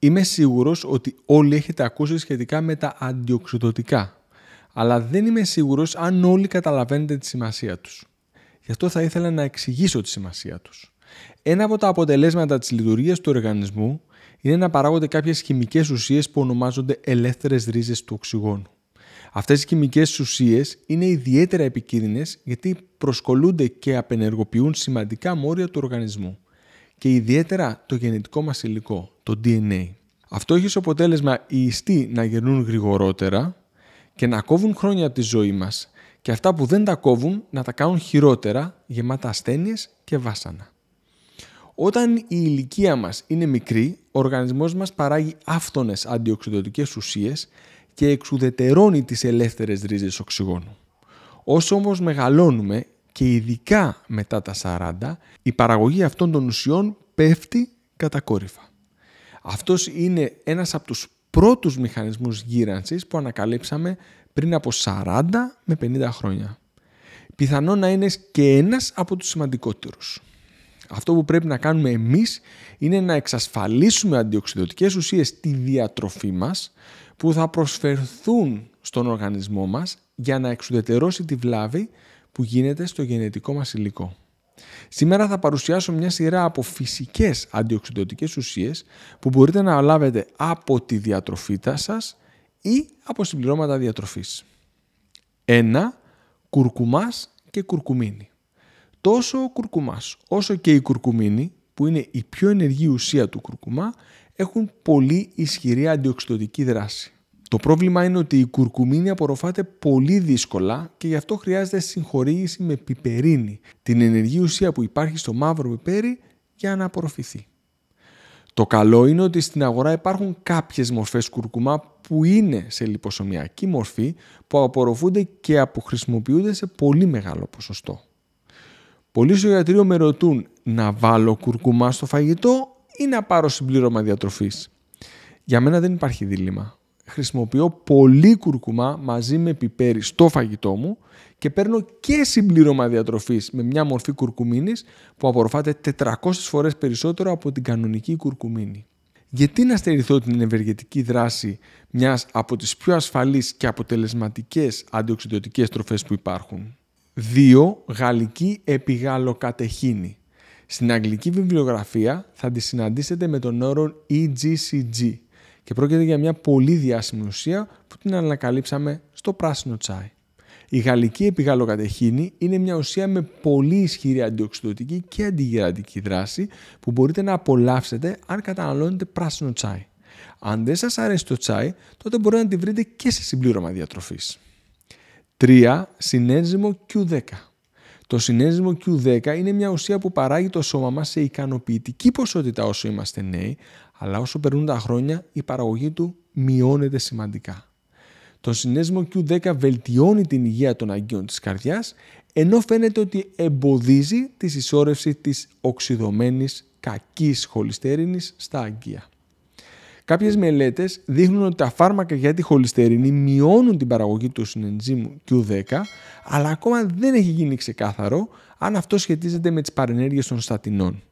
Είμαι σίγουρος ότι όλοι έχετε ακούσει σχετικά με τα αντιοξυδοτικά, αλλά δεν είμαι σίγουρος αν όλοι καταλαβαίνετε τη σημασία τους. Γι' αυτό θα ήθελα να εξηγήσω τη σημασία τους. Ένα από τα αποτελέσματα της λειτουργίας του οργανισμού είναι να παράγονται κάποιες χημικές ουσίες που ονομάζονται ελεύθερες ρίζες του οξυγόνου. Αυτές οι χημικές ουσίες είναι ιδιαίτερα επικίνδυνες γιατί προσκολούνται και απενεργοποιούν σημαντικά μόρια του οργανισμού και ιδιαίτερα το γενετικό μας υλικό, το DNA. Αυτό έχει ως αποτέλεσμα οι ιστοί να γυρνούν γρηγορότερα και να κόβουν χρόνια από τη ζωή μας και αυτά που δεν τα κόβουν να τα κάνουν χειρότερα, γεμάτα ασθένειες και βάσανα. Όταν η ηλικία μας είναι μικρή, ο οργανισμός μας παράγει άφθονες αντιοξυδοτικές ουσίες και εξουδετερώνει τις ελεύθερες ρίζες οξυγόνου. Όσο όμως μεγαλώνουμε και ειδικά μετά τα 40, η παραγωγή αυτών των ουσιών πέφτει κατακόρυφα. Αυτός είναι ένας από τους πρώτους μηχανισμούς γύρανσης που ανακαλύψαμε πριν από 40 με 50 χρόνια. Πιθανό να είναι και ένας από τους σημαντικότερους. Αυτό που πρέπει να κάνουμε εμείς είναι να εξασφαλίσουμε αντιοξυδοτικές ουσίες στη διατροφή μας που θα προσφερθούν στον οργανισμό μας για να εξουδετερώσει τη βλάβη που γίνεται στο γενετικό μας υλικό. Σήμερα θα παρουσιάσω μια σειρά από φυσικές αντιοξειδωτικές ουσίες που μπορείτε να λάβετε από τη διατροφή σας ή από συμπληρώματα διατροφής. 1. Κουρκουμάς και κουρκουμίνη. Τόσο ο κουρκουμάς όσο και η κουρκουμίνη που είναι η πιο ενεργή ουσία του κουρκουμά έχουν πολύ ισχυρή αντιοξειδωτική δράση. Το πρόβλημα είναι ότι η κουρκουμίνη απορροφάται πολύ δύσκολα και γι' αυτό χρειάζεται συγχωρήγηση με πιπερίνη, την ενεργή ουσία που υπάρχει στο μαύρο πιπέρι, για να απορροφηθεί. Το καλό είναι ότι στην αγορά υπάρχουν κάποιες μορφές κουρκουμά που είναι σε λιποσωμιακή μορφή που απορροφούνται και αποχρησιμοποιούνται σε πολύ μεγάλο ποσοστό. Πολλοί στο γιατρείο με ρωτούν να βάλω κουρκουμά στο φαγητό ή να πάρω συμπλήρωμα διατροφής. Για μένα δεν υπάρχει δίλημα χρησιμοποιώ πολύ κουρκουμά μαζί με πιπέρι στο φαγητό μου και παίρνω και συμπλήρωμα διατροφής με μια μορφή κουρκουμίνης που απορροφάται 400 φορές περισσότερο από την κανονική κουρκουμίνη. Γιατί να στερηθώ την ευεργετική δράση μιας από τις πιο ασφαλείς και αποτελεσματικές αντιοξυδιωτικές τροφές που υπάρχουν. 2. Γαλλική επιγαλοκατεχίνη. Στην αγγλική βιβλιογραφία θα τη συναντήσετε με τον όρο EGCG, και πρόκειται για μια πολύ διάσημη ουσία που την ανακαλύψαμε στο πράσινο τσάι. Η γαλλική επιγαλοκατεχίνη είναι μια ουσία με πολύ ισχυρή αντιοξυδοτική και αντιγυραντική δράση που μπορείτε να απολαύσετε αν καταναλώνετε πράσινο τσάι. Αν δεν σας αρέσει το τσάι, τότε μπορείτε να τη βρείτε και σε συμπλήρωμα διατροφής. 3. Συνέζυμο Q10 Το συνέζυμο Q10 είναι μια ουσία που παράγει το σώμα μας σε ικανοποιητική ποσότητα όσο είμαστε νέοι, αλλά όσο περνούν τα χρόνια η παραγωγή του μειώνεται σημαντικά. Το συνέσμο Q10 βελτιώνει την υγεία των αγκίων της καρδιάς, ενώ φαίνεται ότι εμποδίζει τη συσσόρευση της οξυδωμένης κακής χολυστερίνης στα αγκία. Κάποιες μελέτες δείχνουν ότι τα φάρμακα για τη χολυστερίνη μειώνουν την παραγωγή του συνενζήμου Q10, αλλά ακόμα δεν έχει γίνει ξεκάθαρο αν αυτό σχετίζεται με τις παρενέργειες των στατινών.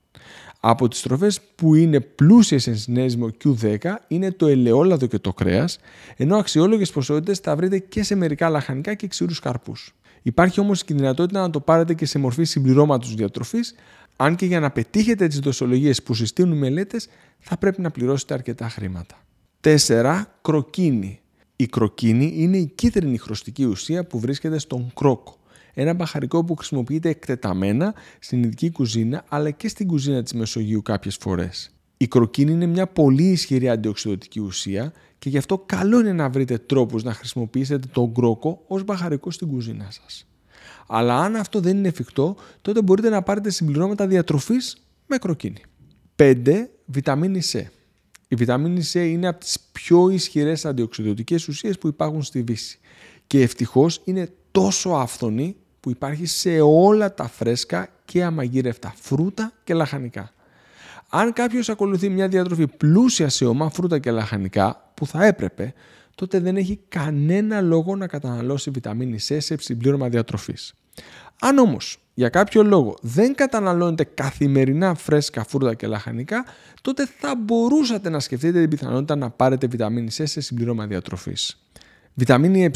Από τις τροφές που είναι πλούσιες σε συνέσμο Q10 είναι το ελαιόλαδο και το κρέας, ενώ αξιόλογες ποσότητες τα βρείτε και σε μερικά λαχανικά και ξηρούς καρπούς. Υπάρχει όμως και η δυνατότητα να το πάρετε και σε μορφή συμπληρώματος διατροφής, αν και για να πετύχετε τις δοσολογίες που συστήνουν οι μελέτες θα πρέπει να πληρώσετε αρκετά χρήματα. 4. Κροκίνη. Η κροκίνη είναι η κίτρινη χρωστική ουσία που βρίσκεται στον κρόκο. Ένα μπαχαρικό που χρησιμοποιείται εκτεταμένα στην ειδική κουζίνα αλλά και στην κουζίνα της Μεσογείου κάποιες φορές. Η κροκίνη είναι μια πολύ ισχυρή αντιοξυδοτική ουσία και γι' αυτό καλό είναι να βρείτε τρόπους να χρησιμοποιήσετε τον κρόκο ως μπαχαρικό στην κουζίνα σας. Αλλά αν αυτό δεν είναι εφικτό, τότε μπορείτε να πάρετε συμπληρώματα διατροφής με κροκίνη. 5. Βιταμίνη C. Η βιταμίνη C είναι από τις πιο ισχυρές αντιοξυδοτικές ουσίες που υπάρχουν στη Δύση και ευτυχώς είναι τόσο άφθονη που υπάρχει σε όλα τα φρέσκα και αμαγείρευτα φρούτα και λαχανικά. Αν κάποιος ακολουθεί μια διατροφή πλούσια σε ομά φρούτα και λαχανικά, που θα έπρεπε, τότε δεν έχει κανένα λόγο να καταναλώσει βιταμίνη C σε συμπλήρωμα διατροφής. Αν όμως για κάποιο λόγο δεν καταναλώνετε καθημερινά φρέσκα φρούτα και λαχανικά, τότε θα μπορούσατε να σκεφτείτε την πιθανότητα να πάρετε βιταμίνη C σε συμπλήρωμα διατροφής. Βιταμίνη Ε.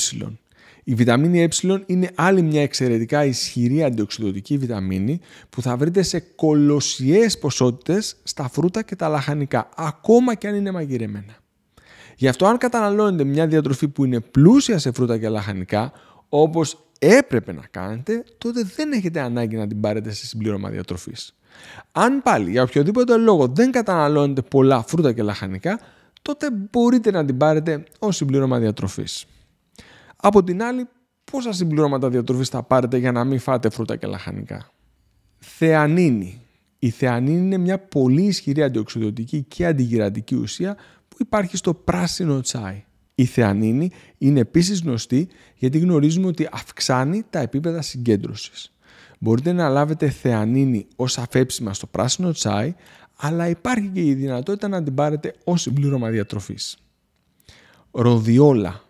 Η βιταμίνη ε είναι άλλη μια εξαιρετικά ισχυρή αντιοξυδοτική βιταμίνη που θα βρείτε σε κολοσιές ποσότητες στα φρούτα και τα λαχανικά, ακόμα και αν είναι μαγειρεμένα. Γι' αυτό αν καταναλώνετε μια διατροφή που είναι πλούσια σε φρούτα και λαχανικά, όπως έπρεπε να κάνετε, τότε δεν έχετε ανάγκη να την πάρετε σε συμπλήρωμα διατροφής. Αν πάλι για οποιοδήποτε λόγο δεν καταναλώνετε πολλά φρούτα και λαχανικά, τότε μπορείτε να την πάρετε ως συμπλήρωμα διατροφής. Από την άλλη, πόσα συμπληρώματα διατροφής θα πάρετε για να μην φάτε φρούτα και λαχανικά. Θεανίνη. Η θεανίνη είναι μια πολύ ισχυρή αντιοξυδοτική και αντιγυραντική ουσία που υπάρχει στο πράσινο τσάι. Η θεανίνη είναι επίσης γνωστή γιατί γνωρίζουμε ότι αυξάνει τα επίπεδα συγκέντρωσης. Μπορείτε να λάβετε θεανίνη ως αφέψιμα στο πράσινο τσάι, αλλά υπάρχει και η δυνατότητα να την πάρετε ως συμπλήρωμα διατροφής. Ροδιόλα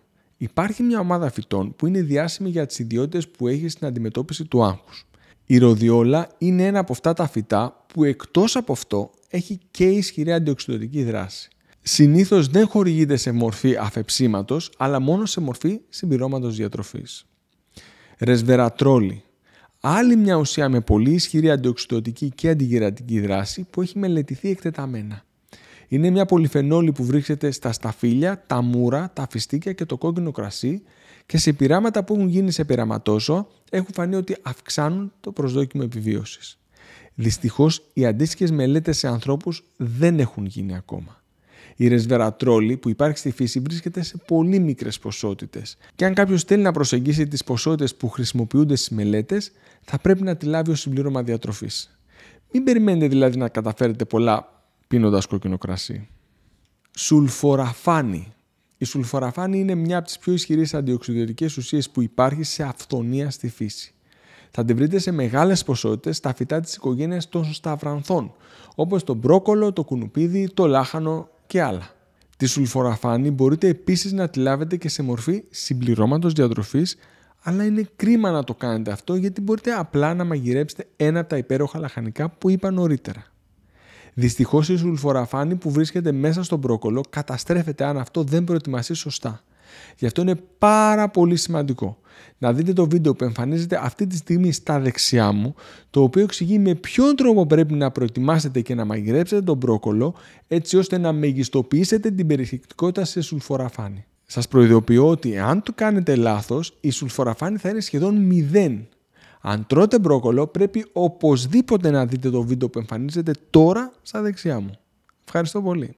Υπάρχει μια ομάδα φυτών που είναι διάσημη για τις ιδιότητες που έχει στην αντιμετώπιση του άγχους. Η ροδιόλα είναι ένα από αυτά τα φυτά που εκτός από αυτό έχει και ισχυρή αντιοξυδοτική δράση. Συνήθως δεν χορηγείται σε μορφή αφεψίματος, αλλά μόνο σε μορφή συμπληρώματος διατροφής. Ρεσβερατρόλι. Άλλη μια ουσία με πολύ ισχυρή αντιοξυδοτική και αντιγυρατική δράση που έχει μελετηθεί εκτεταμένα. Είναι μια πολυφενόλη που βρίσκεται στα σταφύλια, τα μούρα, τα φιστίκια και το κόκκινο κρασί και σε πειράματα που έχουν γίνει σε πειραματόσο έχουν φανεί ότι αυξάνουν το προσδόκιμο επιβίωσης. Δυστυχώς, οι αντίστοιχες μελέτες σε ανθρώπους δεν έχουν γίνει ακόμα. Η ρεσβερατρόλη που υπάρχει στη φύση βρίσκεται σε πολύ μικρές ποσότητες. και αν κάποιος θέλει να προσεγγίσει τις ποσότητες που χρησιμοποιούνται στις μελέτες, θα πρέπει να τη λάβει ως συμπλήρωμα διατροφής. Μην περιμένετε δηλαδή να καταφέρετε πολλά πίνοντας κόκκινο κρασί. Σουλφοραφάνη. Η σουλφοραφάνη είναι μια από τις πιο ισχυρές αντιοξυδιωτικές ουσίες που υπάρχει σε αυθονία στη φύση. Θα την βρείτε σε μεγάλες ποσότητες στα φυτά της οικογένειας των σταυρανθών, όπως το μπρόκολο, το κουνουπίδι, το λάχανο και άλλα. Τη σουλφοραφάνη μπορείτε επίσης να τη λάβετε και σε μορφή συμπληρώματος διατροφής, αλλά είναι κρίμα να το κάνετε αυτό γιατί μπορείτε απλά να μαγειρέψετε ένα από τα υπέροχα λαχανικά που είπα νωρίτερα. Δυστυχώς η σουλφοραφάνη που βρίσκεται μέσα στον πρόκολο καταστρέφεται αν αυτό δεν προετοιμαστεί σωστά. Γι' αυτό είναι πάρα πολύ σημαντικό να δείτε το βίντεο που εμφανίζεται αυτή τη στιγμή στα δεξιά μου, το οποίο εξηγεί με ποιον τρόπο πρέπει να προετοιμάσετε και να μαγειρέψετε τον πρόκολο, έτσι ώστε να μεγιστοποιήσετε την περιεκτικότητα σε σουλφοραφάνη. Σας προειδοποιώ ότι αν το κάνετε λάθος, η σουλφοραφάνη θα είναι σχεδόν μηδέν. Αν τρώτε μπρόκολο, πρέπει οπωσδήποτε να δείτε το βίντεο που εμφανίζεται τώρα στα δεξιά μου. Ευχαριστώ πολύ.